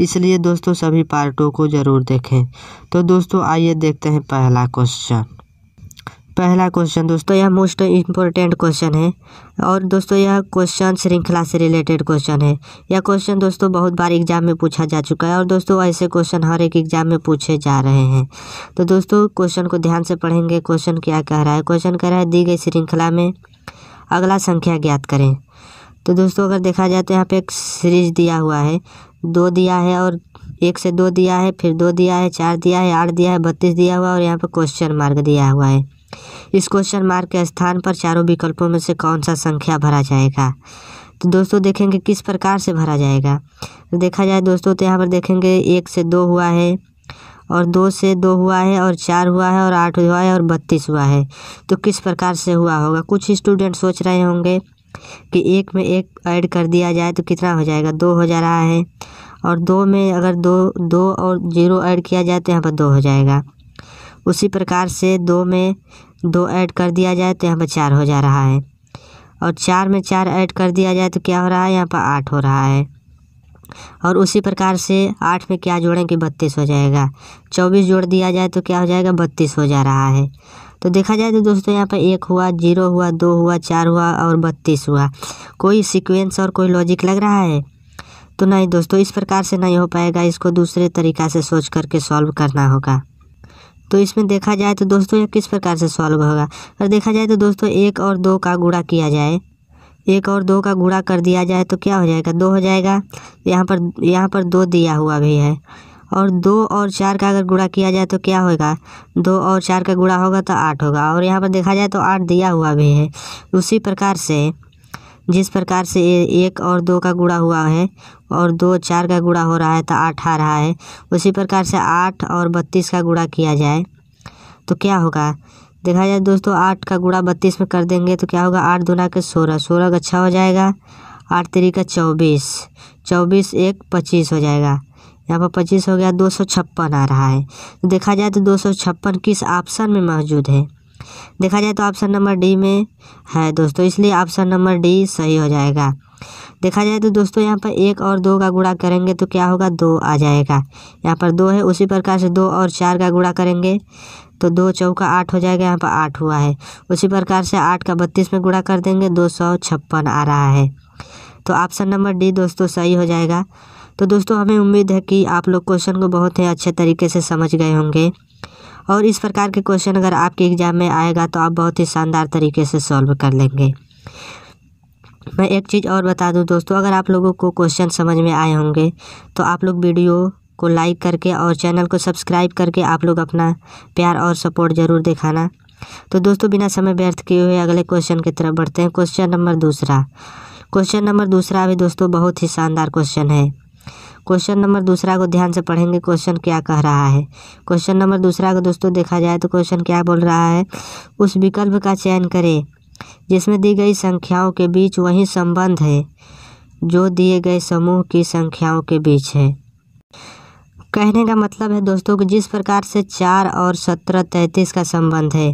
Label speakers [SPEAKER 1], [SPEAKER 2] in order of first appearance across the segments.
[SPEAKER 1] इसलिए दोस्तों सभी पार्टों को ज़रूर देखें तो दोस्तों आइए देखते हैं पहला क्वेश्चन पहला क्वेश्चन दोस्तों यह मोस्ट इम्पोर्टेंट क्वेश्चन है और दोस्तों यह क्वेश्चन श्रृंखला से रिलेटेड क्वेश्चन है यह क्वेश्चन दोस्तों बहुत बार एग्जाम में पूछा जा चुका है और दोस्तों ऐसे क्वेश्चन हर एक एग्जाम में पूछे जा रहे हैं तो दोस्तों क्वेश्चन को ध्यान से पढ़ेंगे क्वेश्चन क्या कह रहा है क्वेश्चन कह रहा है दी गई श्रृंखला में अगला संख्या ज्ञात करें तो दोस्तों अगर देखा जाए तो यहाँ पे एक सीरीज दिया हुआ है दो दिया है और एक से दो दिया है फिर दो दिया है चार दिया है आठ दिया है बत्तीस दिया हुआ और यहाँ पर क्वेश्चन मार्क दिया हुआ है इस क्वेश्चन मार्क के स्थान पर चारों विकल्पों में से कौन सा संख्या भरा जाएगा तो दोस्तों देखेंगे किस प्रकार से भरा जाएगा देखा जाए दोस्तों तो यहाँ पर देखेंगे एक से दो हुआ है और दो से दो हुआ है और चार हुआ है और आठ हुआ है और बत्तीस हुआ है तो किस प्रकार से हुआ होगा कुछ स्टूडेंट सोच रहे होंगे कि एक में एक ऐड कर दिया जाए तो कितना हो जाएगा दो हो जा रहा है और दो में अगर दो दो और जीरो ऐड किया जाए तो यहाँ पर दो हो जाएगा उसी प्रकार से दो में दो ऐड कर दिया जाए तो यहाँ पर चार हो जा रहा है और चार में चार ऐड कर दिया जाए तो क्या हो रहा है यहाँ पर आठ हो रहा है और उसी प्रकार से आठ में क्या जोड़ें कि बत्तीस हो जाएगा चौबीस जोड़ दिया जाए तो क्या हो जाएगा बत्तीस हो जा रहा है तो देखा जाए तो दोस्तों यहाँ पर एक हुआ जीरो हुआ दो हुआ चार हुआ और बत्तीस हुआ कोई सिक्वेंस और कोई लॉजिक लग रहा है तो नहीं दोस्तों इस प्रकार से नहीं हो पाएगा इसको दूसरे तरीका से सोच करके सॉल्व करना होगा तो इसमें देखा जाए तो दोस्तों यह किस प्रकार से सॉल्व होगा अगर देखा जाए तो दोस्तों एक और दो का गुड़ा किया जाए एक और दो का गुड़ा कर दिया जाए तो क्या हो जाएगा दो हो जाएगा यहाँ पर यहाँ पर दो दिया हुआ भी है और दो और चार का अगर गुणा किया जाए तो क्या होगा दो और चार का गुणा होगा तो आठ होगा और यहाँ पर देखा जाए तो आठ दिया हुआ भी है उसी प्रकार से जिस प्रकार से एक और दो का गुणा हुआ है और दो चार का गुणा हो रहा है तो आठ आ रहा है उसी प्रकार से आठ और बत्तीस का गुणा किया जाए तो क्या होगा देखा जाए दोस्तों आठ का गुणा बत्तीस में कर देंगे तो क्या होगा आठ दुना के सोलह सोलह अच्छा हो जाएगा आठ तरीका चौबीस चौबीस एक पच्चीस हो जाएगा यहाँ पर पच्चीस हो गया दो सौ छप्पन आ रहा है देखा जाए तो दो सौ छप्पन किस ऑप्शन में मौजूद है देखा जाए तो ऑप्शन नंबर डी में है दोस्तों इसलिए ऑप्शन नंबर डी सही हो जाएगा देखा जाए तो दोस्तों यहाँ पर एक और दो का गुणा करेंगे तो क्या होगा दो आ जाएगा यहाँ पर दो है उसी प्रकार से दो और चार का गुणा करेंगे तो दो चौका आठ हो जाएगा यहाँ पर आठ हुआ है उसी प्रकार से आठ का बत्तीस में गुणा कर देंगे दो सौ छप्पन आ रहा है तो ऑप्शन नंबर डी दोस्तों सही हो जाएगा तो दोस्तों हमें उम्मीद है कि आप लोग क्वेश्चन को बहुत ही अच्छे तरीके से समझ गए होंगे और इस प्रकार के क्वेश्चन अगर आपके एग्ज़ाम में आएगा तो आप बहुत ही शानदार तरीके से सॉल्व कर लेंगे मैं एक चीज़ और बता दूं दोस्तों अगर आप लोगों को क्वेश्चन समझ में आए होंगे तो आप लोग वीडियो को लाइक करके और चैनल को सब्सक्राइब करके आप लोग अपना प्यार और सपोर्ट ज़रूर दिखाना तो दोस्तों बिना समय व्यर्थ किए हुए अगले क्वेश्चन की तरफ बढ़ते हैं क्वेश्चन नंबर दूसरा क्वेश्चन नंबर दूसरा भी दोस्तों बहुत ही शानदार क्वेश्चन है क्वेश्चन नंबर दूसरा को ध्यान से पढ़ेंगे क्वेश्चन क्या कह रहा है क्वेश्चन नंबर दूसरा को दोस्तों देखा जाए तो क्वेश्चन क्या बोल रहा है उस विकल्प का चयन करें जिसमें दी गई संख्याओं के बीच वही संबंध है जो दिए गए समूह की संख्याओं के बीच है कहने का मतलब है दोस्तों कि जिस प्रकार से चार और सत्रह तैंतीस का संबंध है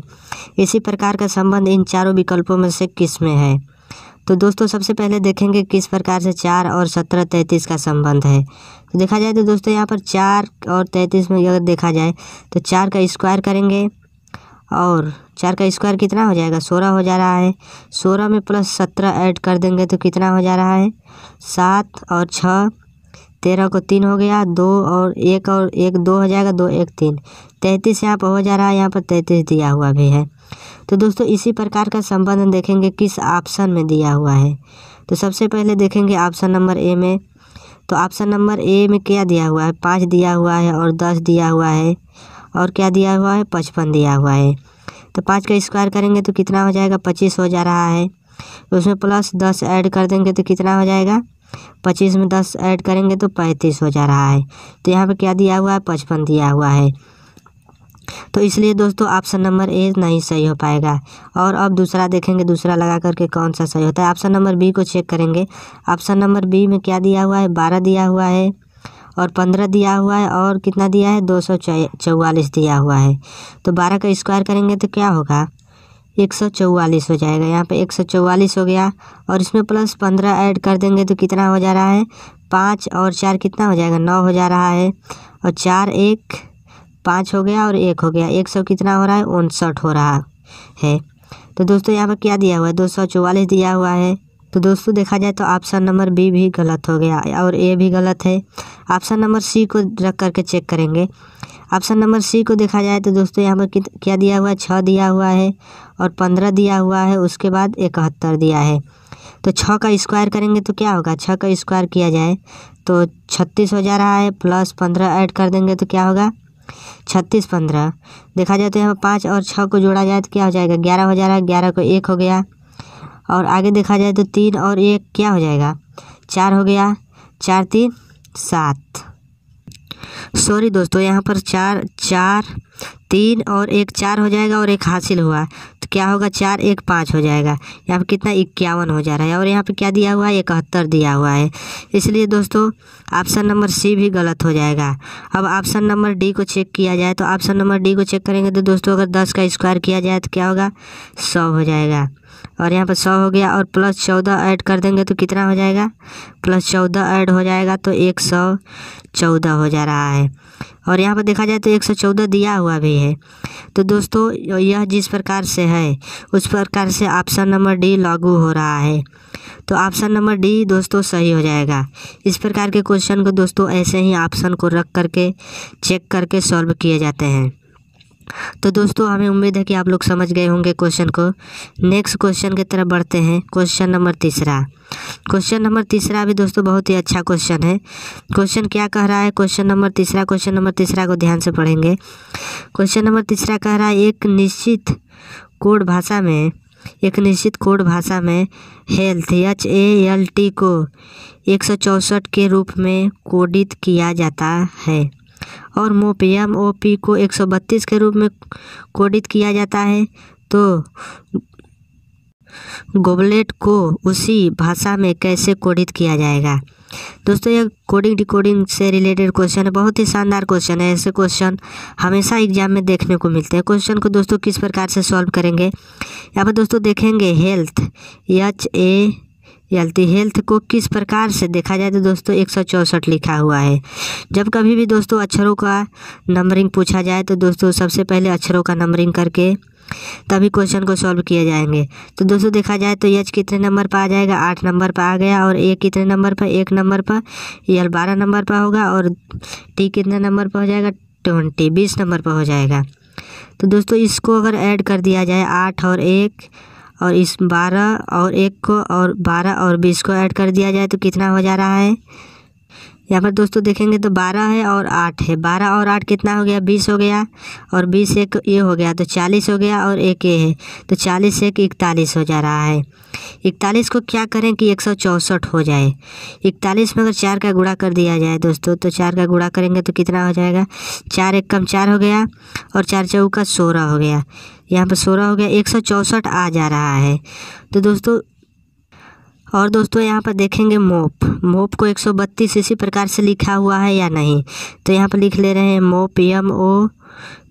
[SPEAKER 1] इसी प्रकार का संबंध इन चारों विकल्पों में से किस में है तो दोस्तों सबसे पहले देखेंगे किस प्रकार से चार और सत्रह तैंतीस का संबंध है तो देखा जाए तो दोस्तों यहाँ पर चार और तैंतीस में अगर देखा जाए तो चार का स्क्वायर करेंगे और चार का स्क्वायर कितना हो जाएगा सोलह हो जा रहा है सोलह में प्लस सत्रह ऐड कर देंगे तो कितना हो जा रहा है सात और छः तेरह को तीन हो गया दो और एक और एक दो हो जाएगा दो एक तीन तैंतीस यहाँ पर हो जा रहा है यहाँ पर तैंतीस दिया हुआ भी है तो दोस्तों इसी प्रकार का संबंध देखेंगे किस ऑप्शन में दिया हुआ है तो सबसे पहले देखेंगे ऑप्शन नंबर ए में तो ऑप्शन नंबर ए में क्या दिया हुआ है पाँच दिया हुआ है और दस दिया हुआ है और क्या दिया हुआ है पचपन दिया हुआ है तो पाँच का स्क्वायर करेंगे तो कितना हो जाएगा पच्चीस हो जा रहा है उसमें प्लस दस ऐड कर देंगे तो कितना हो जाएगा पच्चीस में दस ऐड करेंगे तो पैंतीस हो जा रहा है तो यहाँ पे क्या दिया हुआ है पचपन दिया हुआ है तो इसलिए दोस्तों ऑप्शन नंबर ए नहीं सही हो पाएगा और अब दूसरा देखेंगे दूसरा लगा करके कौन सा सही होता है ऑप्शन नंबर बी को चेक करेंगे ऑप्शन नंबर बी में क्या दिया हुआ है बारह दिया हुआ है और पंद्रह दिया हुआ है और कितना दिया है दो सौ चौवालीस दिया हुआ है तो बारह का स्क्वायर करेंगे तो क्या होगा एक सौ चौवालीस हो जाएगा यहाँ पे एक सौ चौवालीस हो गया और इसमें प्लस पंद्रह ऐड कर देंगे तो कितना हो जा रहा है पाँच और चार कितना हो जाएगा नौ हो जा रहा है और चार एक पाँच हो गया और एक हो गया एक सौ कितना हो रहा है उनसठ हो रहा है तो दोस्तों यहाँ पर क्या दिया हुआ है दो सौ चौवालीस दिया हुआ है तो दोस्तों देखा जाए तो ऑप्शन नंबर बी भी गलत हो गया और ए भी गलत है ऑप्शन नंबर सी को रख करके चेक करेंगे ऑप्शन नंबर सी को देखा जाए तो दोस्तों यहाँ पर क्या दिया हुआ है छः दिया हुआ है और पंद्रह दिया हुआ है उसके बाद इकहत्तर दिया है तो छः का स्क्वायर करेंगे तो क्या होगा छः का स्क्वायर किया जाए तो छत्तीस हो जा रहा है प्लस पंद्रह ऐड कर देंगे तो क्या होगा छत्तीस पंद्रह देखा जाए तो यहाँ पर पाँच और छः को जोड़ा जाए तो क्या हो जाएगा ग्यारह हो जा रहा है ग्यारह को एक हो गया और आगे देखा जाए तो तीन और एक क्या हो जाएगा चार हो गया चार तीन सात सॉरी दोस्तों यहाँ पर चार चार तीन और एक चार हो जाएगा और एक हासिल हुआ तो क्या होगा चार एक पाँच हो जाएगा यहाँ पर कितना इक्यावन हो जा रहा है और यहाँ पर क्या दिया हुआ है इकहत्तर दिया हुआ है इसलिए दोस्तों ऑप्शन नंबर सी भी गलत हो जाएगा अब ऑप्शन नंबर डी को चेक किया जाए तो ऑप्शन नंबर डी को चेक करेंगे तो दोस्तों अगर दस का स्क्वायर किया जाए तो क्या होगा सौ हो जाएगा और यहाँ पर सौ हो गया और प्लस चौदह ऐड कर देंगे तो कितना हो जाएगा प्लस चौदह ऐड हो जाएगा तो एक सौ चौदह हो जा रहा है और यहाँ पर देखा जाए तो एक सौ चौदह दिया हुआ भी है तो दोस्तों यह जिस प्रकार से है उस प्रकार से ऑप्शन नंबर डी लागू हो रहा है तो ऑप्शन नंबर डी दोस्तों सही हो जाएगा इस प्रकार के क्वेश्चन को दोस्तों ऐसे ही ऑप्शन को रख करके चेक करके सॉल्व किए जाते हैं तो दोस्तों हमें उम्मीद है कि आप लोग समझ गए होंगे क्वेश्चन को नेक्स्ट क्वेश्चन की तरफ बढ़ते हैं क्वेश्चन नंबर तीसरा क्वेश्चन नंबर तीसरा भी दोस्तों बहुत ही अच्छा क्वेश्चन है क्वेश्चन क्या कह रहा है क्वेश्चन नंबर तीसरा क्वेश्चन नंबर तीसरा को ध्यान से पढ़ेंगे क्वेश्चन नंबर तीसरा कह रहा है एक निश्चित कोड भाषा में एक निश्चित कोड भाषा में health H A L T को एक के रूप में कोडित किया जाता है और मोपियम ओ पी को 132 के रूप में कोडित किया जाता है तो गोबलेट को उसी भाषा में कैसे कोडित किया जाएगा दोस्तों यह कोडिंग डिकोडिंग से रिलेटेड क्वेश्चन है बहुत ही शानदार क्वेश्चन है ऐसे क्वेश्चन हमेशा एग्जाम में देखने को मिलते हैं क्वेश्चन को दोस्तों किस प्रकार से सॉल्व करेंगे यहाँ पर दोस्तों देखेंगे health H A healthy health को किस प्रकार से देखा जाए तो दोस्तों एक सौ चौंसठ लिखा हुआ है जब कभी भी दोस्तों अक्षरों का नंबरिंग पूछा जाए तो दोस्तों सबसे पहले अक्षरों का नंबरिंग करके तभी क्वेश्चन को सॉल्व किए जाएंगे तो दोस्तों देखा जाए तो यच कितने नंबर पर आ जाएगा आठ नंबर पर आ गया और ए कितने नंबर पर एक नंबर पर यल बारह नंबर पर होगा और टी कितने नंबर पर हो जाएगा ट्वेंटी बीस नंबर पर हो जाएगा तो दोस्तों इसको अगर ऐड कर दिया जाए आठ और एक और इस बारह और एक को और बारह और बीस को ऐड कर दिया जाए तो कितना हो जा रहा है यहाँ पर दोस्तों देखेंगे तो बारह है और आठ है बारह और आठ कितना हो गया बीस हो गया और बीस एक ये हो गया तो चालीस हो गया और एक ये है तो चालीस एक इकतालीस हो जा रहा है इकतालीस को क्या करें कि एक सौ चौंसठ हो जाए इकतालीस में अगर चार का गुड़ा कर दिया जाए दोस्तों तो चार का गुड़ा करेंगे तो कितना हो जाएगा चार एक कम चार हो गया और चार चौका सोलह हो गया यहाँ पर सोलह हो गया एक सौ चौंसठ आ जा रहा है तो दोस्तों और दोस्तों यहाँ पर देखेंगे मोप मोप को 132 इसी प्रकार से लिखा हुआ है या नहीं तो यहाँ पर लिख ले रहे हैं मोप एम ओ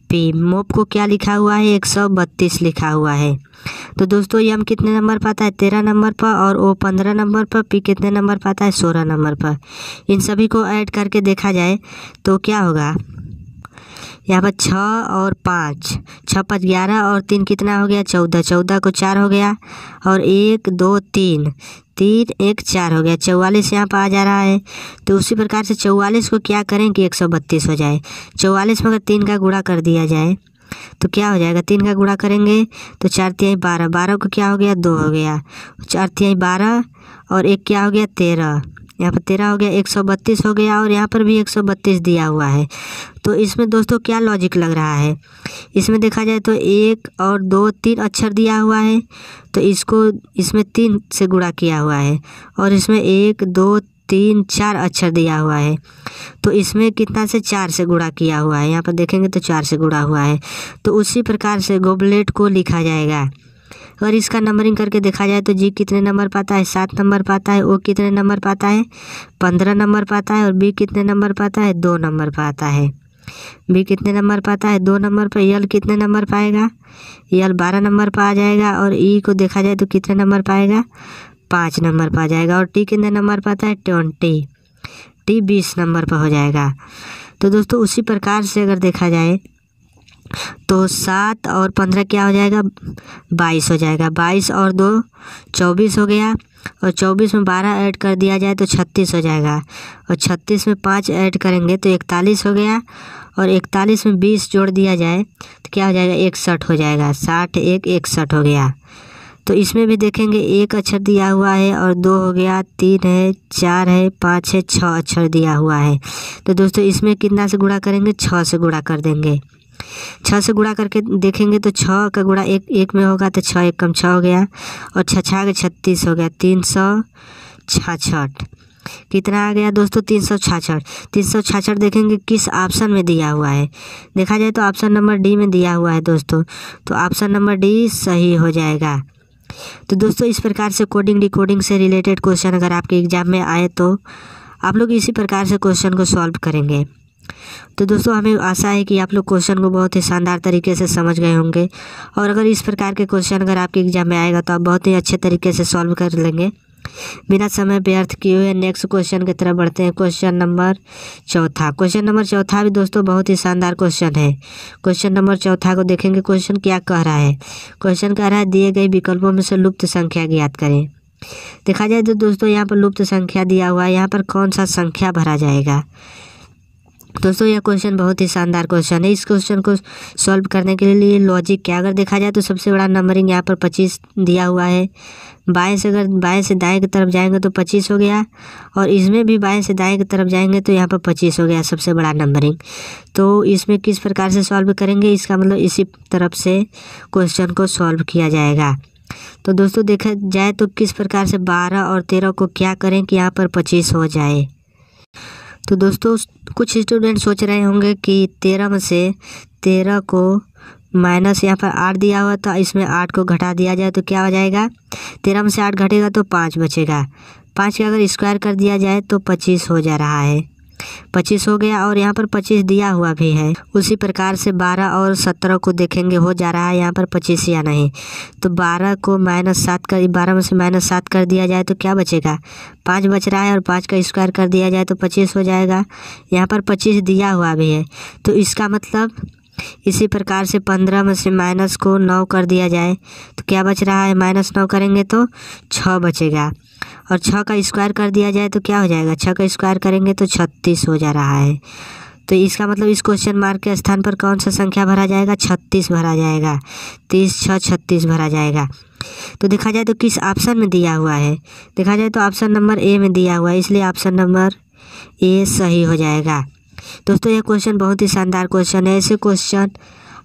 [SPEAKER 1] पी मोप को क्या लिखा हुआ है 132 लिखा हुआ है तो दोस्तों यम कितने नंबर पर आता है तेरह नंबर पर और ओ पंद्रह नंबर पर पी कितने नंबर पर आता है सोलह नंबर पर इन सभी को ऐड करके देखा जाए तो क्या होगा यहाँ पर छः और पाँच छः पाँच ग्यारह और तीन कितना हो गया चौदह चौदह को चार हो गया और एक दो तीन तीन एक चार हो गया चौवालीस यहाँ पर आ जा रहा है तो उसी प्रकार से चौवालीस को क्या करें कि एक सौ बत्तीस हो जाए चौवालीस में अगर तीन का गुड़ा कर दिया जाए तो क्या हो जाएगा तीन का गुड़ा करेंगे तो चार तिहाई बारह बारह को क्या हो गया दो हो गया चार तिहाई बारह और एक क्या हो गया तेरह यहाँ पर तेरह हो गया एक सौ बत्तीस हो गया और यहाँ पर भी एक सौ बत्तीस दिया हुआ है तो इसमें दोस्तों क्या लॉजिक लग रहा है इसमें देखा जाए तो एक और दो तीन अक्षर दिया हुआ है तो इसको इसमें तीन से गुणा किया हुआ है और इसमें एक दो तीन चार अक्षर दिया हुआ है तो इसमें कितना से चार से गुणा किया हुआ है यहाँ पर देखेंगे तो चार से गुणा हुआ है तो उसी प्रकार से गोबलेट को लिखा जाएगा अगर इसका नंबरिंग करके देखा जाए तो जी कितने नंबर पाता है सात नंबर पाता है ओ कितने नंबर पाता है पंद्रह नंबर पाता है और बी कितने नंबर पाता है दो नंबर पाता है बी कितने नंबर पाता है दो नंबर पर यल कितने नंबर पाएगा यल बारह नंबर पर आ जाएगा और ई e को देखा जाए तो कितने नंबर पाएगा पाँच नंबर पर आ जाएगा और टी कितने नंबर पाता है ट्वेंटी टी बीस नंबर पर हो जाएगा तो दोस्तों उसी प्रकार से अगर देखा जाए तो सात और पंद्रह क्या हो जाएगा बाईस हो जाएगा बाईस और दो चौबीस हो गया और चौबीस में बारह ऐड कर दिया जाए तो छत्तीस हो जाएगा और छत्तीस में पाँच ऐड करेंगे तो इकतालीस हो गया और इकतालीस में बीस जोड़ दिया जाए तो क्या हो जाएगा इकसठ हो जाएगा साठ एक इकसठ हो गया तो इसमें भी देखेंगे एक अक्षर दिया हुआ है और दो हो गया तीन है चार है पाँच है छः अक्षर दिया हुआ है तो दोस्तों इसमें कितना से गुणा करेंगे छः से गुणा कर देंगे छः से गुणा करके देखेंगे तो छः का गुणा एक एक में होगा तो छः एक कम छः हो गया और छः छः के छत्तीस हो गया तीन सौ छाछठ कितना आ गया दोस्तों तीन सौ छाछठ तीन सौ छाछठ देखेंगे किस ऑप्शन में दिया हुआ है देखा जाए तो ऑप्शन नंबर डी में दिया हुआ है दोस्तों तो ऑप्शन नंबर डी सही हो जाएगा तो दोस्तों इस प्रकार से कोडिंग डिकोडिंग से रिलेटेड क्वेश्चन अगर आपके एग्ज़ाम में आए तो आप लोग इसी प्रकार से क्वेश्चन को सॉल्व करेंगे तो दोस्तों हमें आशा है कि आप लोग क्वेश्चन को बहुत ही शानदार तरीके से समझ गए होंगे और अगर इस प्रकार के क्वेश्चन अगर आपके एग्जाम में आएगा तो आप बहुत ही अच्छे तरीके से सॉल्व कर लेंगे बिना समय व्यर्थ किए हुए नेक्स्ट क्वेश्चन की तरफ बढ़ते हैं क्वेश्चन नंबर चौथा क्वेश्चन नंबर चौथा भी दोस्तों बहुत ही शानदार क्वेश्चन है क्वेश्चन नंबर चौथा को देखेंगे क्वेश्चन क्या कह रहा है क्वेश्चन कह रहा है दिए गए विकल्पों में से लुप्त संख्या ज्ञात करें देखा जाए तो दोस्तों यहाँ पर लुप्त संख्या दिया हुआ है यहाँ पर कौन सा संख्या भरा जाएगा दोस्तों यह क्वेश्चन बहुत ही शानदार क्वेश्चन है इस क्वेश्चन को सॉल्व करने के लिए लॉजिक क्या अगर देखा जाए तो सबसे बड़ा नंबरिंग यहाँ पर पच्चीस दिया हुआ है बाएं से अगर बाएं से दाएं की तरफ जाएंगे तो पच्चीस हो गया और इसमें भी बाएं से दाएं की तरफ जाएंगे तो यहाँ पर पच्चीस हो गया सबसे बड़ा नंबरिंग तो इसमें किस प्रकार से सॉल्व करेंगे इसका मतलब इसी तरफ से क्वेश्चन को सॉल्व किया जाएगा तो दोस्तों देखा जाए तो किस प्रकार से बारह और तेरह को क्या करें कि यहाँ पर पच्चीस हो जाए तो दोस्तों कुछ स्टूडेंट सोच रहे होंगे कि तेरह में से तेरह को माइनस यहाँ पर आठ दिया हुआ था इसमें आठ को घटा दिया जाए तो क्या हो जाएगा तेरह में से आठ घटेगा तो पाँच बचेगा पाँच का अगर स्क्वायर कर दिया जाए तो पच्चीस हो जा रहा है पच्चीस हो गया और यहाँ पर पच्चीस दिया हुआ भी है उसी प्रकार से बारह और सत्रह को देखेंगे हो जा रहा है यहाँ पर पच्चीस या नहीं तो बारह को माइनस सात कर बारह में से माइनस सात कर दिया जाए तो क्या बचेगा पाँच बच रहा है और पाँच का स्क्वायर कर दिया जाए तो पच्चीस हो जाएगा यहाँ पर पच्चीस दिया हुआ भी है तो इसका मतलब इसी प्रकार से पंद्रह में से माइनस को नौ कर दिया जाए तो क्या बच रहा है माइनस नौ करेंगे तो छः बचेगा और छः का स्क्वायर कर दिया जाए तो क्या हो जाएगा छः का स्क्वायर करेंगे तो छत्तीस हो जा रहा है तो इसका मतलब इस क्वेश्चन मार्क के स्थान पर कौन सा संख्या भरा जाएगा छत्तीस भरा जाएगा तीस छः छत्तीस भरा जाएगा तो देखा जाए तो किस ऑप्शन में दिया हुआ है देखा जाए तो ऑप्शन नंबर ए में दिया हुआ है इसलिए ऑप्शन नंबर ए सही हो जाएगा दोस्तों यह क्वेश्चन बहुत ही शानदार क्वेश्चन है ऐसे क्वेश्चन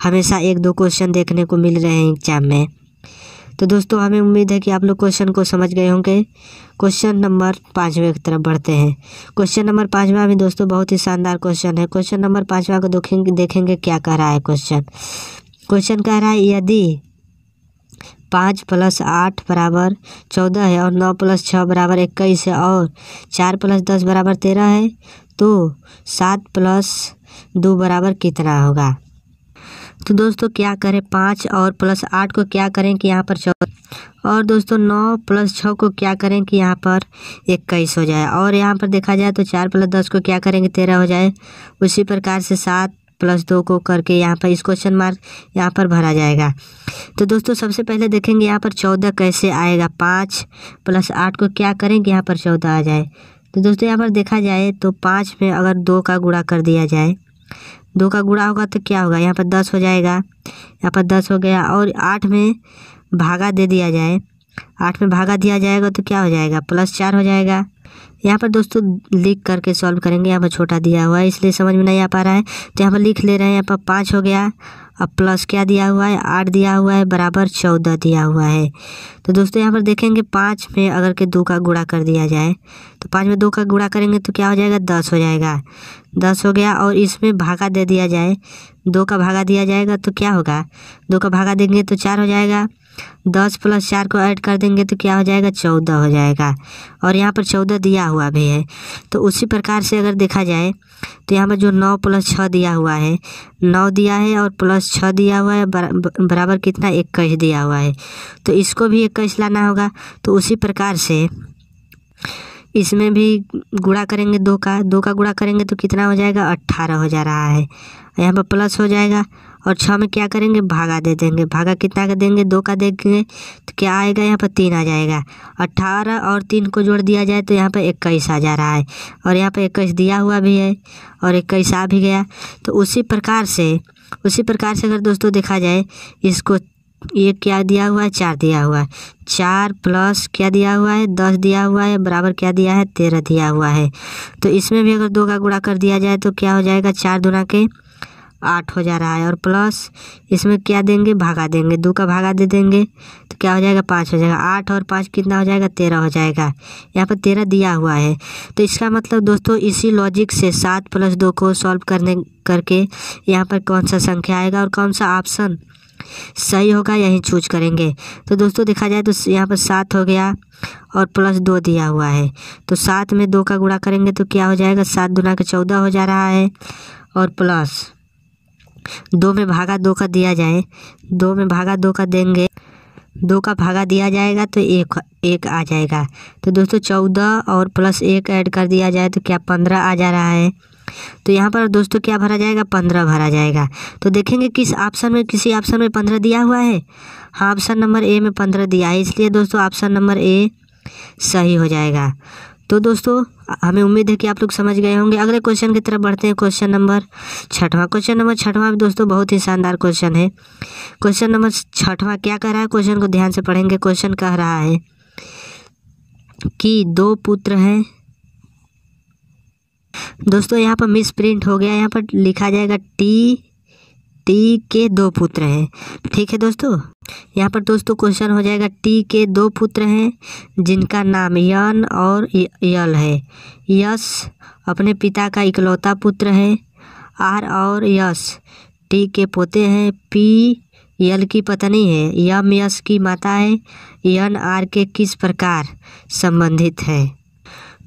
[SPEAKER 1] हमेशा एक दो क्वेश्चन देखने को मिल रहे हैं एग्जाम में तो दोस्तों हमें उम्मीद है कि आप लोग क्वेश्चन को समझ गए होंगे क्वेश्चन नंबर पाँचवें की तरफ बढ़ते हैं क्वेश्चन नंबर पाँचवा भी दोस्तों बहुत ही शानदार क्वेश्चन है क्वेश्चन नंबर पाँचवा को देखेंगे देखेंगे क्या कह रहा है क्वेश्चन क्वेश्चन कह रहा है यदि पाँच प्लस आठ बराबर चौदह है और नौ प्लस छः बराबर इक्कीस है और चार प्लस दस बराबर तेरह है तो सात प्लस दो बराबर कितना होगा तो दोस्तों क्या करें पाँच और प्लस आठ को क्या करें कि यहाँ पर चौदह और दोस्तों नौ प्लस छः को क्या करें कि यहाँ पर इक्कीस हो जाए और यहाँ पर देखा जाए तो चार प्लस दस को क्या करेंगे तेरह हो जाए उसी प्रकार से सात प्लस दो को करके यहाँ पर इस क्वेश्चन मार्क यहाँ पर भरा जाएगा तो दोस्तों सबसे पहले देखेंगे यहाँ पर चौदह कैसे आएगा पाँच प्लस आठ को क्या करें कि यहाँ पर चौदह आ जाए तो दोस्तों यहाँ पर देखा जाए तो पाँच में अगर दो का गुड़ा कर दिया जाए दो का गुड़ा होगा तो क्या होगा यहाँ पर दस हो जाएगा यहाँ पर दस हो गया और आठ में भागा दे दिया जाए आठ में भागा दिया जाएगा तो क्या हो जाएगा प्लस चार हो जाएगा यहाँ पर दोस्तों लिख करके सॉल्व करेंगे यहाँ पर छोटा दिया हुआ है इसलिए समझ में नहीं आ पा रहा है तो यहाँ पर लिख ले रहे हैं यहाँ पर पाँच हो गया अब प्लस क्या दिया हुआ है आठ दिया हुआ है बराबर चौदह दिया हुआ है तो दोस्तों यहाँ पर देखेंगे पाँच में अगर के दो का गुणा कर दिया जाए तो पाँच में दो का गुणा करेंगे तो क्या हो जाएगा दस हो जाएगा दस हो गया और इसमें भागा दे दिया जाए दो का भागा दिया जाएगा तो क्या होगा दो का भागा देंगे तो चार हो जाएगा दस प्लस चार को ऐड कर देंगे तो क्या हो जाएगा चौदह हो जाएगा और यहाँ पर चौदह दिया हुआ भी है तो उसी प्रकार से अगर देखा जाए तो यहाँ पर जो नौ प्लस छः दिया हुआ है नौ दिया है और प्लस छः दिया हुआ है बराबर कितना इक्कीस दिया हुआ है तो इसको भी इक्कीस लाना होगा तो उसी प्रकार से इसमें भी गुड़ा करेंगे दो का दो का गुड़ा करेंगे तो कितना हो जाएगा अट्ठारह हो जा रहा है यहाँ पर प्लस हो जाएगा और छः में क्या करेंगे भागा दे देंगे भागा कितना का देंगे दो का देंगे तो क्या आएगा यहाँ पर तीन आ जाएगा अट्ठारह और तीन को जोड़ दिया जाए तो यहाँ पर इक्कीस आ जा रहा है और यहाँ पर इक्कीस दिया हुआ भी है और इक्कीस आ भी गया तो उसी प्रकार से उसी प्रकार से अगर दोस्तों देखा जाए इसको ये क्या दिया हुआ है चार दिया हुआ है चार प्लस क्या दिया हुआ है दस दिया हुआ है बराबर क्या दिया है तेरह दिया हुआ है तो इसमें भी अगर दो का गुणा कर दिया जाए तो क्या हो जाएगा चार दुना के आठ हो जा रहा है और प्लस इसमें क्या देंगे भागा देंगे दो का भागा दे देंगे तो क्या हो जाएगा पाँच हो जाएगा आठ और पाँच कितना हो जाएगा तेरह हो जाएगा यहाँ पर तेरह दिया हुआ है तो इसका मतलब दोस्तों इसी लॉजिक से सात प्लस दो को सॉल्व करने करके यहाँ पर कौन सा संख्या आएगा और कौन सा ऑप्शन सही होगा यही चूज करेंगे तो दोस्तों देखा जाए तो यहाँ पर सात हो गया और प्लस दो दिया हुआ है तो सात में दो का गुणा करेंगे तो क्या हो जाएगा सात दुना का चौदह हो जा रहा है और प्लस दो में भागा दो का दिया जाए दो में भागा दो का देंगे दो का भागा दिया जाएगा तो एक एक आ जाएगा तो दोस्तों चौदह और प्लस एक ऐड कर दिया जाए तो क्या पंद्रह आ जा रहा है तो यहाँ पर दोस्तों क्या भरा जाएगा पंद्रह भरा जाएगा तो देखेंगे किस ऑप्शन में किसी ऑप्शन में पंद्रह दिया हुआ है हाँ ऑप्शन नंबर ए में पंद्रह दिया है इसलिए दोस्तों ऑप्शन नंबर ए सही हो जाएगा तो दोस्तों हमें उम्मीद है कि आप लोग समझ गए होंगे अगले क्वेश्चन की तरफ बढ़ते हैं क्वेश्चन नंबर छठवां क्वेश्चन नंबर छठवां भी दोस्तों बहुत ही शानदार क्वेश्चन है क्वेश्चन नंबर छठवां क्या कह रहा है क्वेश्चन को ध्यान से पढ़ेंगे क्वेश्चन कह रहा है कि दो पुत्र हैं दोस्तों यहाँ पर मिस प्रिंट हो गया यहाँ पर लिखा जाएगा टी टी के दो पुत्र हैं ठीक है दोस्तों यहाँ पर दोस्तों क्वेश्चन हो जाएगा टी के दो पुत्र हैं जिनका नाम यन और यल है यश अपने पिता का इकलौता पुत्र है आर और यश टी के पोते हैं पी यल की पत्नी है यम यश की माता है यन आर के किस प्रकार संबंधित है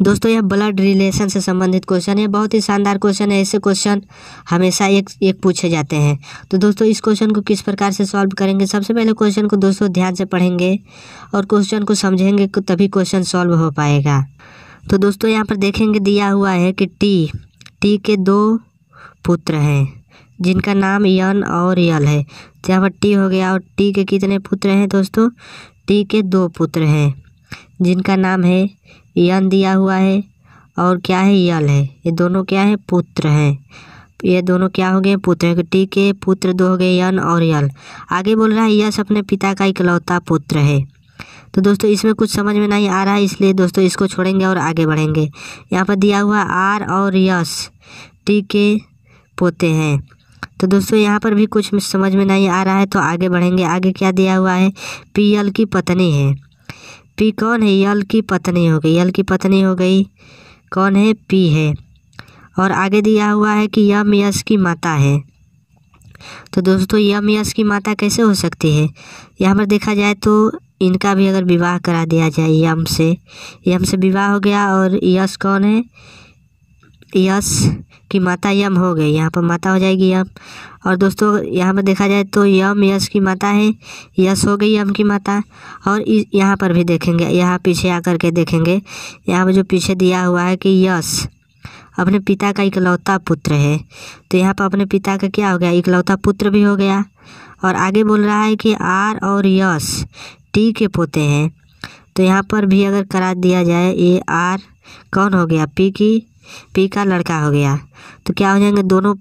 [SPEAKER 1] दोस्तों यह ब्लड रिलेशन से संबंधित क्वेश्चन है बहुत ही शानदार क्वेश्चन है ऐसे क्वेश्चन हमेशा एक एक पूछे जाते हैं तो दोस्तों इस क्वेश्चन को किस प्रकार से सॉल्व करेंगे सबसे पहले क्वेश्चन को दोस्तों ध्यान से पढ़ेंगे और क्वेश्चन को समझेंगे तभी क्वेश्चन सॉल्व हो पाएगा तो दोस्तों यहाँ पर देखेंगे दिया हुआ है कि टी टी के दो पुत्र हैं जिनका नाम यन और यल है तो यहाँ पर टी हो गया और टी के कितने पुत्र हैं दोस्तों टी के दो पुत्र हैं जिनका नाम है यन दिया हुआ है और क्या है यल है ये दोनों क्या है पुत्र हैं ये दोनों क्या हो गए पुत्र टी के पुत्र दो हो गए यन और यल आगे बोल रहा है यश अपने पिता का इकलौता पुत्र है तो दोस्तों इसमें कुछ समझ में नहीं आ रहा है इसलिए दोस्तों इसको छोड़ेंगे और आगे बढ़ेंगे यहाँ पर दिया हुआ आर और यश टी के पोते हैं तो दोस्तों यहाँ पर भी कुछ समझ में नहीं आ रहा है तो आगे बढ़ेंगे आगे क्या दिया हुआ है पी की पत्नी है पी कौन है यल की पत्नी हो गई यल की पत्नी हो गई कौन है पी है और आगे दिया हुआ है कि यम यश की माता है तो दोस्तों यम यश की माता कैसे हो सकती है यहाँ पर देखा जाए तो इनका भी अगर विवाह करा दिया जाए यम से यम से विवाह हो गया और यश कौन है यश कि माता यम हो गई यहाँ पर माता हो जाएगी यम और दोस्तों यहाँ पर देखा जाए तो यम यश की माता है यश हो गई यम की माता और यहाँ पर भी देखेंगे यहाँ पीछे आकर के देखेंगे यहाँ पर जो पीछे दिया हुआ है कि यश अपने पिता का इकलौता पुत्र है तो यहाँ पर अपने पिता का क्या हो गया इकलौता पुत्र भी हो गया और आगे बोल रहा है कि आर और यश टी के पोते हैं तो यहाँ पर भी अगर करा दिया जाए ये आर कौन हो गया पी की पी का लड़का हो गया तो क्या हो जाएंगे दोनों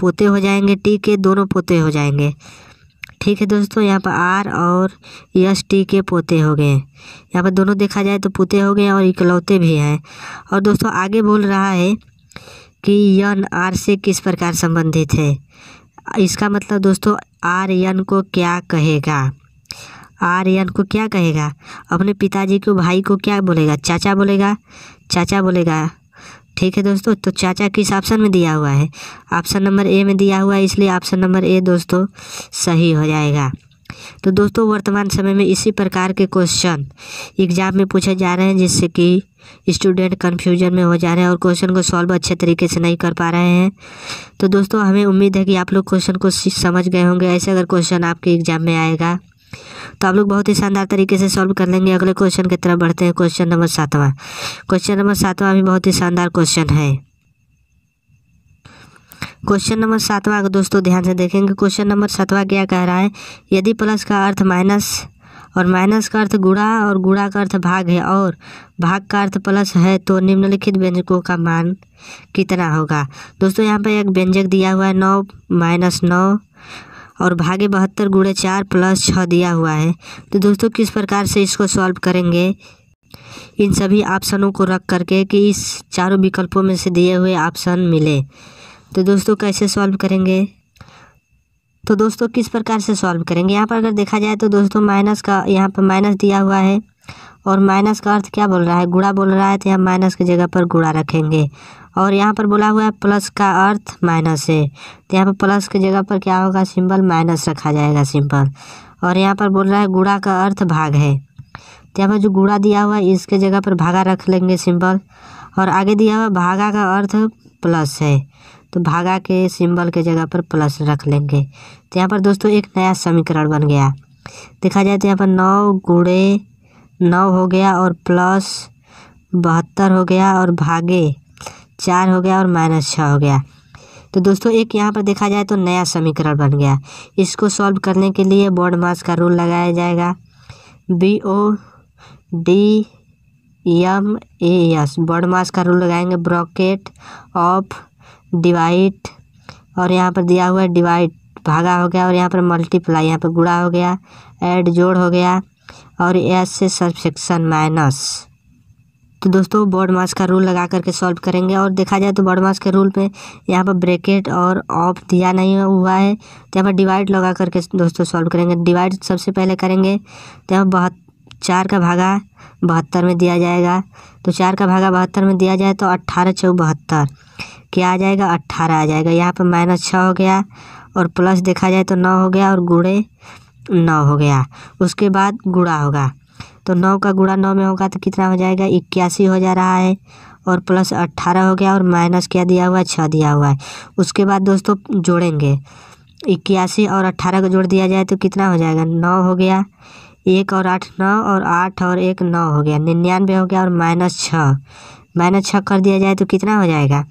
[SPEAKER 1] पोते हो जाएंगे टी के दोनों पोते हो जाएंगे ठीक है दोस्तों यहाँ पर आर और यस टी के पोते हो गए यहाँ पर दोनों देखा जाए तो पोते हो गए और इकलौते भी हैं और दोस्तों आगे बोल रहा है कि यन आर से किस प्रकार संबंधित है इसका मतलब दोस्तों आर यन को क्या कहेगा आर्यन को क्या कहेगा अपने पिताजी को भाई को क्या बोलेगा चाचा बोलेगा चाचा बोलेगा ठीक है दोस्तों तो चाचा किस ऑप्शन में दिया हुआ है ऑप्शन नंबर ए में दिया हुआ है इसलिए ऑप्शन नंबर ए दोस्तों सही हो जाएगा तो दोस्तों वर्तमान समय में इसी प्रकार के क्वेश्चन एग्ज़ाम में पूछे जा रहे हैं जिससे कि स्टूडेंट कन्फ्यूजन में हो जा रहे हैं और क्वेश्चन को सॉल्व अच्छे तरीके से नहीं कर पा रहे हैं तो दोस्तों हमें उम्मीद है कि आप लोग क्वेश्चन को समझ गए होंगे ऐसे अगर क्वेश्चन आपके एग्ज़ाम में आएगा तो आप लोग बहुत ही शानदार तरीके से सॉल्व कर लेंगे अगले क्वेश्चन की तरफ बढ़ते हैं क्वेश्चन नंबर सातवां क्वेश्चन नंबर सातवां भी बहुत ही शानदार क्वेश्चन है क्वेश्चन नंबर सातवां अगर दोस्तों ध्यान से देखेंगे क्वेश्चन नंबर सातवां क्या कह रहा है यदि प्लस का अर्थ माइनस और माइनस का अर्थ गुड़ा और गुड़ा का अर्थ भाग है और भाग का अर्थ प्लस है तो निम्नलिखित व्यंजकों का मान कितना होगा दोस्तों यहाँ पर एक व्यंजक दिया हुआ है नौ माइनस नौ और भागे बहत्तर गुड़े चार प्लस छः दिया हुआ है तो दोस्तों किस प्रकार से इसको सॉल्व करेंगे इन सभी ऑप्शनों को रख करके कि इस चारों विकल्पों में से दिए हुए ऑप्शन मिले तो दोस्तों कैसे सॉल्व करेंगे तो दोस्तों किस प्रकार से सॉल्व करेंगे यहाँ पर अगर देखा जाए तो दोस्तों माइनस का यहाँ पर माइनस दिया हुआ है और माइनस का अर्थ क्या बोल रहा है गुड़ा बोल रहा है तो यहाँ माइनस की जगह पर गुड़ा रखेंगे और यहाँ पर बोला हुआ है प्लस का अर्थ माइनस है तो यहाँ पर प्लस की जगह पर क्या होगा सिंबल माइनस रखा जाएगा सिंपल और यहाँ पर बोल रहा है गुड़ा का अर्थ भाग है तो यहाँ पर जो गुड़ा दिया हुआ है इसके जगह पर भागा रख लेंगे सिंपल और आगे दिया हुआ भागा का अर्थ प्लस है तो भागा के सिंबल के जगह पर प्लस रख लेंगे तो यहाँ पर दोस्तों एक नया समीकरण बन गया देखा जाए तो यहाँ पर नौ गुड़े नौ हो गया और प्लस बहत्तर हो गया और भागे चार हो गया और माइनस छः हो गया तो दोस्तों एक यहाँ पर देखा जाए तो नया समीकरण बन गया इसको सॉल्व करने के लिए बॉड मास का रूल लगाया जाएगा B O D M A S BODMAS का रूल लगाएंगे ब्रॉकेट ऑफ डिवाइड और यहाँ पर दिया हुआ है डिवाइड भागा हो गया और यहाँ पर मल्टीप्लाई यहाँ पर गुड़ा हो गया एड जोड़ हो गया और एस से सबसेक्शन माइनस तो दोस्तों बॉड मास का रूल लगा करके सॉल्व करेंगे और देखा जाए तो बॉड मास के रूल में यहाँ पर ब्रेकेट और ऑफ दिया नहीं हुआ है तो यहाँ पर डिवाइड लगा करके दोस्तों सॉल्व करेंगे डिवाइड सबसे पहले करेंगे तो यहाँ बहुत चार का भागा बहत्तर में दिया जाएगा तो चार का भागा बहत्तर में दिया जाए तो अट्ठारह चौ बहत्तर क्या आ जाएगा अट्ठारह आ जाएगा यहाँ पर माइनस छः हो गया और प्लस देखा जाए तो नौ हो गया और गुड़े नौ हो गया उसके बाद गुड़ा होगा तो नौ का गुणा नौ में होगा तो कितना हो जाएगा इक्यासी हो जा रहा है और प्लस अट्ठारह हो गया और माइनस क्या दिया हुआ है छः दिया हुआ है उसके बाद दोस्तों जोड़ेंगे इक्यासी और अट्ठारह को जोड़ दिया जाए तो कितना हो जाएगा नौ हो गया एक और आठ नौ और आठ और एक नौ हो गया निन्यानवे हो गया और माइनस छः माइनस छः कर दिया जाए तो कितना हो जाएगा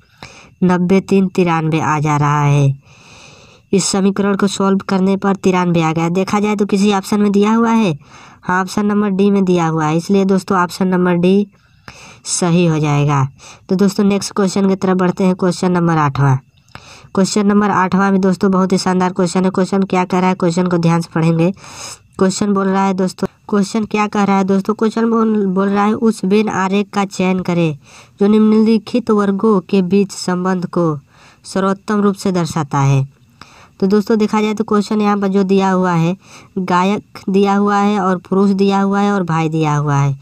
[SPEAKER 1] नब्बे तीन तिरानवे आ जा रहा है इस समीकरण को सॉल्व करने पर तिरानवे आ गया देखा जाए तो किसी ऑप्शन में दिया हुआ है हाँ ऑप्शन नंबर डी में दिया हुआ है इसलिए दोस्तों ऑप्शन नंबर डी सही हो जाएगा तो दोस्तों नेक्स्ट क्वेश्चन की तरफ बढ़ते हैं क्वेश्चन नंबर आठवां क्वेश्चन नंबर आठवां में दोस्तों बहुत ही शानदार क्वेश्चन है क्वेश्चन क्या कह रहा है क्वेश्चन को ध्यान से पढ़ेंगे क्वेश्चन बोल रहा है दोस्तों क्वेश्चन क्या कह रहा है दोस्तों क्वेश्चन बोल बोल रहा है उस बेन आरेख का चयन करें जो निम्नलिखित वर्गों के बीच संबंध को सर्वोत्तम रूप से दर्शाता है तो दोस्तों देखा जाए तो क्वेश्चन यहाँ पर जो दिया हुआ है गायक दिया हुआ है और पुरुष दिया हुआ है और भाई दिया हुआ है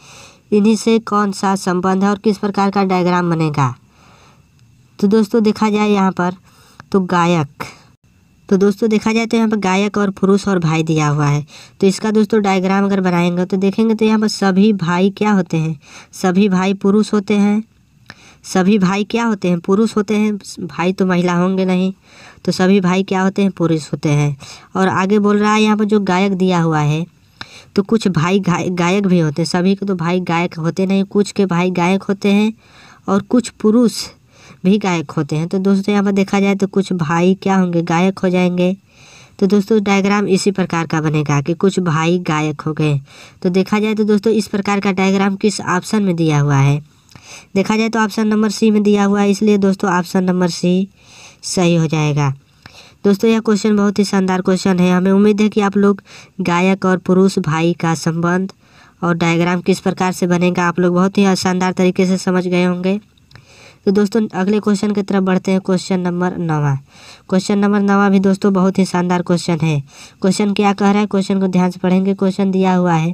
[SPEAKER 1] इन्हीं से कौन सा संबंध है और किस प्रकार का डायग्राम बनेगा तो दोस्तों देखा जाए यहाँ पर तो गायक तो दोस्तों देखा जाए तो यहाँ पर गायक और पुरुष और भाई दिया हुआ है तो इसका दोस्तों डायग्राम अगर बनाएंगे तो देखेंगे तो यहाँ पर सभी भाई क्या होते हैं सभी भाई पुरुष होते हैं सभी भाई क्या होते हैं पुरुष होते हैं भाई तो महिला होंगे नहीं तो सभी भाई क्या होते हैं पुरुष होते हैं और आगे बोल रहा है यहाँ पर जो गायक दिया हुआ है तो कुछ भाई गायक भी होते हैं सभी के तो भाई गायक होते नहीं कुछ के भाई गायक होते हैं और कुछ पुरुष भी गायक होते हैं तो दोस्तों यहाँ पर देखा जाए तो कुछ भाई क्या होंगे गायक हो जाएंगे तो दोस्तों डायग्राम इसी प्रकार का बनेगा कि कुछ भाई गायक हो गए तो देखा जाए तो दोस्तों इस प्रकार का डायग्राम किस ऑप्शन में दिया हुआ है देखा जाए तो ऑप्शन नंबर सी में दिया हुआ है इसलिए दोस्तों ऑप्शन नंबर सी सही हो जाएगा दोस्तों यह क्वेश्चन बहुत ही शानदार क्वेश्चन है हमें उम्मीद है कि आप लोग गायक और पुरुष भाई का संबंध और डायग्राम किस प्रकार से बनेगा आप लोग बहुत ही शानदार तरीके से समझ गए होंगे तो दोस्तों अगले क्वेश्चन की तरफ बढ़ते हैं क्वेश्चन नंबर नवा क्वेश्चन नंबर नवा भी दोस्तों बहुत ही शानदार क्वेश्चन है क्वेश्चन क्या कह रहा है क्वेश्चन को ध्यान से पढ़ेंगे क्वेश्चन दिया हुआ है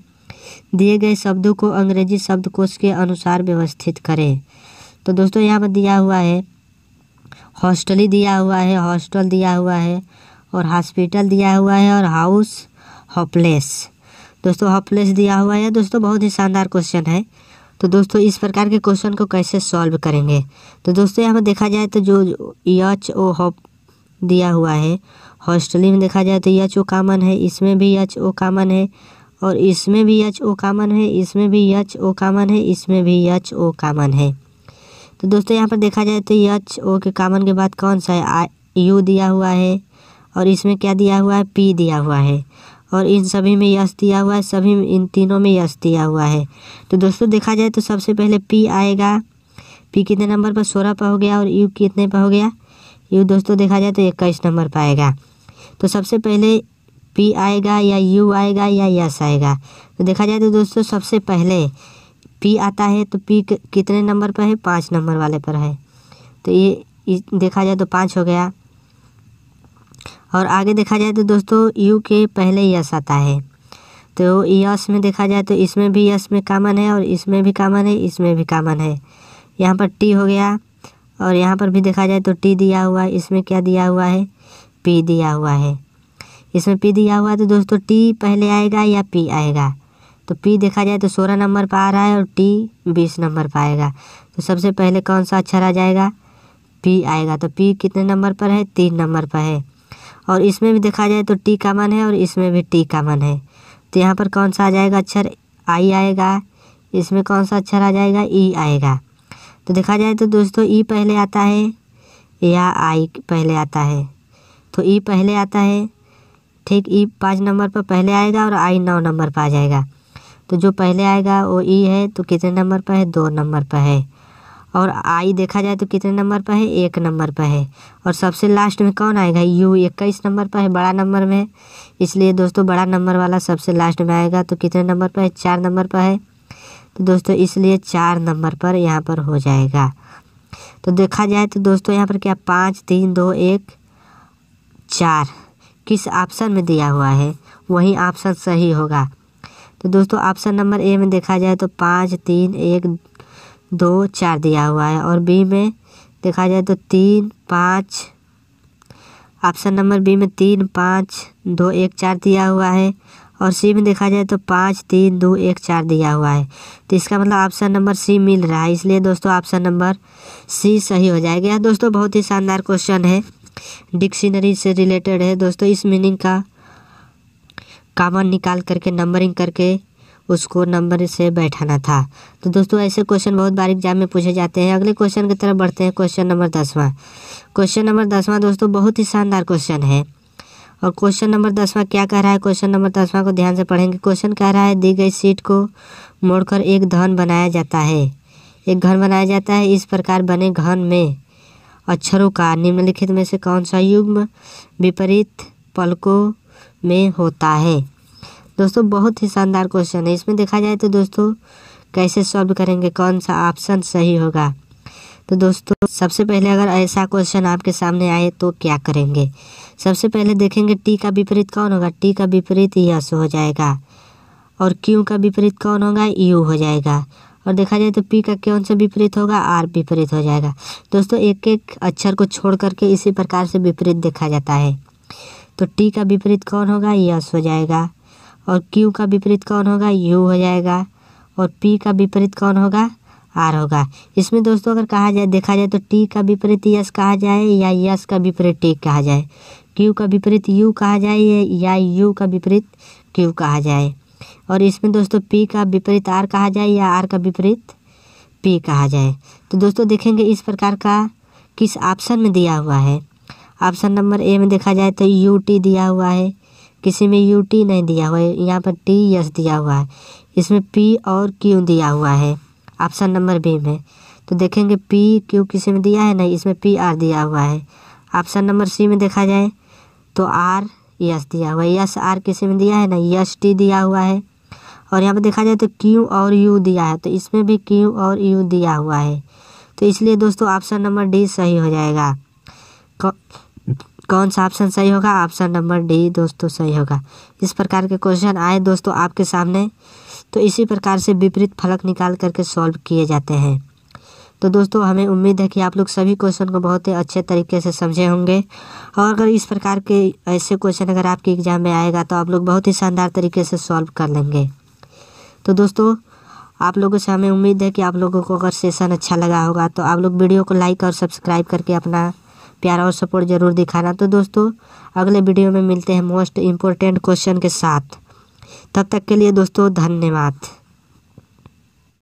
[SPEAKER 1] दिए गए शब्दों को अंग्रेजी शब्दकोश के अनुसार व्यवस्थित करें तो दोस्तों यहाँ पर दिया हुआ है हॉस्टल ही दिया हुआ है हॉस्टल दिया हुआ है और हॉस्पिटल दिया हुआ है और हाउस हॉपलेस दोस्तों हॉपलेस दिया हुआ है दोस्तों बहुत ही शानदार क्वेश्चन है तो दोस्तों इस प्रकार के क्वेश्चन को कैसे सॉल्व करेंगे तो दोस्तों यहाँ पर देखा जाए तो जो यच ओ हॉप दिया हुआ है हॉस्टली में देखा जाए तो यच ओ कामन है इसमें भी यच ओ कामन है और इसमें भी यच ओ कामन है इसमें भी यच ओ कामन है इसमें भी यच ओ कामन है तो दोस्तों यहाँ पर देखा जाए तो यच ओ के कामन के बाद कौन सा है आ यू दिया हुआ है और इसमें क्या दिया हुआ है पी दिया हुआ है और इन सभी में यश दिया हुआ है सभी इन तीनों में यश दिया हुआ है तो दोस्तों देखा जाए तो सबसे पहले पी आएगा पी कितने नंबर पर सोलह पर हो गया और यू कितने पर हो गया यू दोस्तों देखा जाए तो इक्कीस नंबर पर आएगा तो सबसे पहले पी आएगा या यू आएगा या यस आएगा तो देखा जाए तो दोस्तों सबसे पहले पी आता है तो पी कितने नंबर पर है पाँच नंबर वाले पर है तो ये देखा जाए तो पाँच हो गया और आगे देखा जाए तो दोस्तों यू के पहले यस आता है तो यस में देखा जाए तो इसमें भी यस में कामन है और इसमें भी कामन है इसमें भी कामन है यहाँ पर टी हो गया और यहाँ पर भी देखा जाए तो टी दिया हुआ है इसमें क्या दिया हुआ है पी दिया हुआ है इसमें पी दिया हुआ है तो दोस्तों टी पहले आएगा या पी आएगा तो पी देखा जाए तो सोलह नंबर पर आ रहा है और टी बीस नंबर पर आएगा तो सबसे पहले कौन सा अक्षर अच्छा आ जाएगा पी आएगा तो पी कितने नंबर पर है तीन नंबर पर है और इसमें भी देखा जाए तो टी कामन है और इसमें भी टी कामन है तो यहाँ पर कौन सा आ जाएगा अक्षर अच्छा, आई आएगा इसमें कौन सा अक्षर अच्छा आ जाएगा ई आएगा तो देखा जाए तो दोस्तों ई पहले आता है या आई पहले आता है तो ई पहले आता है ठीक ई पाँच नंबर पर पहले आएगा और आई नौ नंबर पर आ जाएगा तो जो पहले आएगा वो ई है तो कितने नंबर पर है दो नंबर पर है और आई देखा जाए तो कितने नंबर पर है एक नंबर पर है और सबसे लास्ट में कौन आएगा यू इक्कीस नंबर पर है बड़ा नंबर में इसलिए दोस्तों बड़ा नंबर वाला सबसे लास्ट में आएगा तो कितने नंबर पर है चार नंबर पर है तो दोस्तों इसलिए चार नंबर पर यहाँ पर हो जाएगा तो देखा जाए तो दोस्तों यहाँ पर क्या पाँच तीन दो एक चार किस ऑप्शन में दिया हुआ है वही ऑप्शन सही होगा तो दोस्तों ऑप्शन नंबर ए में देखा जाए तो पाँच तीन एक दो चार दिया हुआ है और बी में देखा जाए तो तीन पाँच ऑप्शन नंबर बी में तीन पाँच दो एक चार दिया हुआ है और सी में देखा जाए तो पाँच तीन दो एक चार दिया हुआ है तो इसका मतलब ऑप्शन नंबर सी मिल रहा है इसलिए दोस्तों ऑप्शन नंबर सी सही हो जाएगा दोस्तों बहुत ही शानदार क्वेश्चन है डिक्शनरी से रिलेटेड है दोस्तों इस मीनिंग का कामन निकाल करके नंबरिंग करके उसको नंबर से बैठाना था तो दोस्तों ऐसे क्वेश्चन बहुत बार एग्जाम में पूछे जाते हैं अगले क्वेश्चन की तरफ बढ़ते हैं क्वेश्चन नंबर दसवां क्वेश्चन नंबर दसवां दोस्तों बहुत ही शानदार क्वेश्चन है और क्वेश्चन नंबर दसवां क्या कह रहा है क्वेश्चन नंबर दसवां को ध्यान से पढ़ेंगे क्वेश्चन कह रहा है दी गई सीट को मोड़कर एक घन बनाया जाता है एक घन बनाया जाता है इस प्रकार बने घन में अक्षरों का निम्नलिखित में से कौन सा युग्म विपरीत पलकों में होता है दोस्तों बहुत ही शानदार क्वेश्चन है इसमें देखा जाए तो दोस्तों कैसे सॉल्व करेंगे कौन सा ऑप्शन सही होगा तो दोस्तों सबसे पहले अगर ऐसा क्वेश्चन आपके सामने आए तो क्या करेंगे सबसे पहले देखेंगे टी का विपरीत कौन होगा टी का विपरीत यस हो जाएगा और क्यू का विपरीत कौन होगा यू हो जाएगा और देखा जाए तो पी का कौन सा विपरीत होगा आर विपरीत हो जाएगा दोस्तों एक एक अक्षर को छोड़ करके इसी प्रकार से विपरीत देखा जाता है तो टी का विपरीत कौन होगा यस हो जाएगा और क्यू का विपरीत कौन होगा यू हो जाएगा और पी का विपरीत कौन होगा आर होगा इसमें दोस्तों अगर कहा जाए देखा जाए तो टी का विपरीत यस कहा जाए या यस का विपरीत टी कहा जाए क्यू का विपरीत यू कहा जाए या यू का विपरीत क्यू कहा जाए और इसमें दोस्तों पी का विपरीत आर कहा जाए या आर का विपरीत पी कहा जाए तो दोस्तों देखेंगे इस प्रकार का किस ऑप्शन में दिया हुआ है ऑप्शन नंबर ए में देखा जाए तो यू टी दिया हुआ है किसी में यू टी नहीं दिया हुआ है यहाँ पर टी एस दिया हुआ है इसमें पी और क्यू दिया हुआ है ऑप्शन नंबर बी में तो देखेंगे पी क्यू किसी में दिया है नहीं इसमें पी आर दिया हुआ है ऑप्शन नंबर सी में देखा जाए तो आर यस दिया हुआ है यस आर किसी में दिया है ना यस टी दिया हुआ है और यहाँ पर देखा जाए तो क्यू और यू दिया है तो इसमें भी क्यू और यू दिया हुआ है तो इसलिए दोस्तों ऑप्शन नंबर डी सही हो जाएगा कौन सा ऑप्शन सही होगा ऑप्शन नंबर डी दोस्तों सही होगा इस प्रकार के क्वेश्चन आए दोस्तों आपके सामने तो इसी प्रकार से विपरीत फलक निकाल करके सॉल्व किए जाते हैं तो दोस्तों हमें उम्मीद है कि आप लोग सभी क्वेश्चन को बहुत ही अच्छे तरीके से समझे होंगे और अगर इस प्रकार के ऐसे क्वेश्चन अगर आपके एग्ज़ाम में आएगा तो आप लोग बहुत ही शानदार तरीके से सॉल्व कर लेंगे तो दोस्तों आप लोगों से हमें उम्मीद है कि आप लोगों को अगर सेशन अच्छा लगा होगा तो आप लोग वीडियो को लाइक और सब्सक्राइब करके अपना प्यार और सपोर्ट ज़रूर दिखाना तो दोस्तों अगले वीडियो में मिलते हैं मोस्ट इम्पोर्टेंट क्वेश्चन के साथ तब तक के लिए दोस्तों धन्यवाद